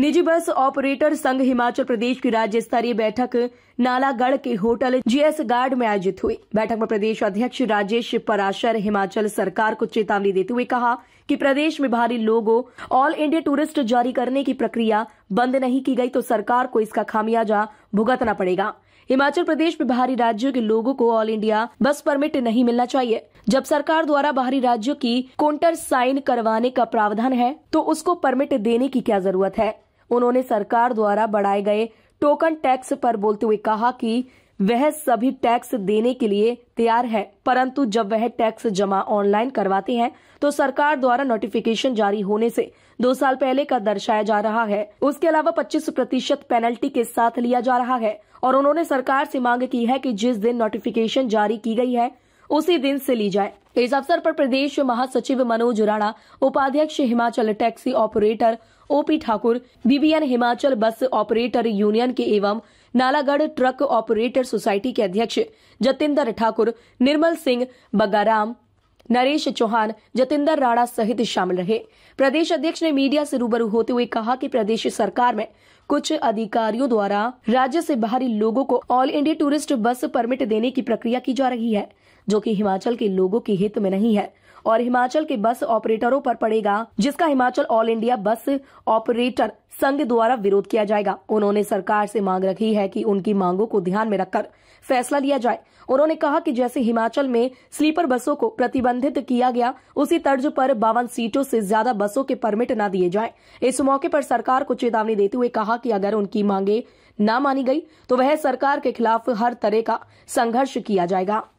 निजी बस ऑपरेटर संघ हिमाचल प्रदेश की राज्य स्तरीय बैठक नालागढ़ के होटल जीएस गार्ड में आयोजित हुई बैठक में प्रदेश अध्यक्ष राजेश पराशर हिमाचल सरकार को चेतावनी देते हुए कहा कि प्रदेश में भारी लोगों ऑल इंडिया टूरिस्ट जारी करने की प्रक्रिया बंद नहीं की गई तो सरकार को इसका खामियाजा भुगतना पड़ेगा हिमाचल प्रदेश में बाहरी राज्यों के लोगों को ऑल इंडिया बस परमिट नहीं मिलना चाहिए जब सरकार द्वारा बाहरी राज्यों की कोंटर साइन करवाने का प्रावधान है तो उसको परमिट देने की क्या जरूरत है उन्होंने सरकार द्वारा बढ़ाए गए टोकन टैक्स पर बोलते हुए कहा कि वह सभी टैक्स देने के लिए तैयार है परंतु जब वह टैक्स जमा ऑनलाइन करवाते हैं तो सरकार द्वारा नोटिफिकेशन जारी होने से दो साल पहले का दर्शाया जा रहा है उसके अलावा 25 प्रतिशत पेनल्टी के साथ लिया जा रहा है और उन्होंने सरकार से मांग की है कि जिस दिन नोटिफिकेशन जारी की गई है उसी दिन से ली जाए इस अवसर पर प्रदेश महासचिव मनोज राणा उपाध्यक्ष Himachal taxi operator OP Thakur BBN Himachal bus operator union के एवं नालागढ़ ट्रक ऑपरेटर सोसाइटी के अध्यक्ष जतिंदर ठाकुर निर्मल सिंह बगाराम नरेश चौहान जतिंदर राणा सहित शामिल रहे प्रदेश अध्यक्ष ने मीडिया से रूबरू होते हुए कहा कि प्रदेश सरकार में कुछ अधिकारियों द्वारा राज्य से बाहरी लोगों को all India tourist bus permit देने की प्रक्रिया की जा रही है जो कि हिमाचल के लोगों के हित में नहीं है और हिमाचल के बस ऑपरेटरों पर पड़ेगा जिसका Himachal all India bus operator संघ द्वारा विरोध किया जाएगा उन्होंने सरकार से मांग रखी है कि उनकी मांगों को ध्यान में रखकर फैसला लिया जाए उन्होंने कहा कि जैसे हिमाचल में स्लीपर बसों को प्रतिबंधित किया गया उसी तर्ज पर बावन सीटों से ज्यादा बसों के परमिट न दिए जाए इस मौके पर सरकार को चेतावनी देते हुए कहा कि अगर उनकी मांगे न मानी गई तो वह सरकार के खिलाफ हर तरह का संघर्ष किया जाएगा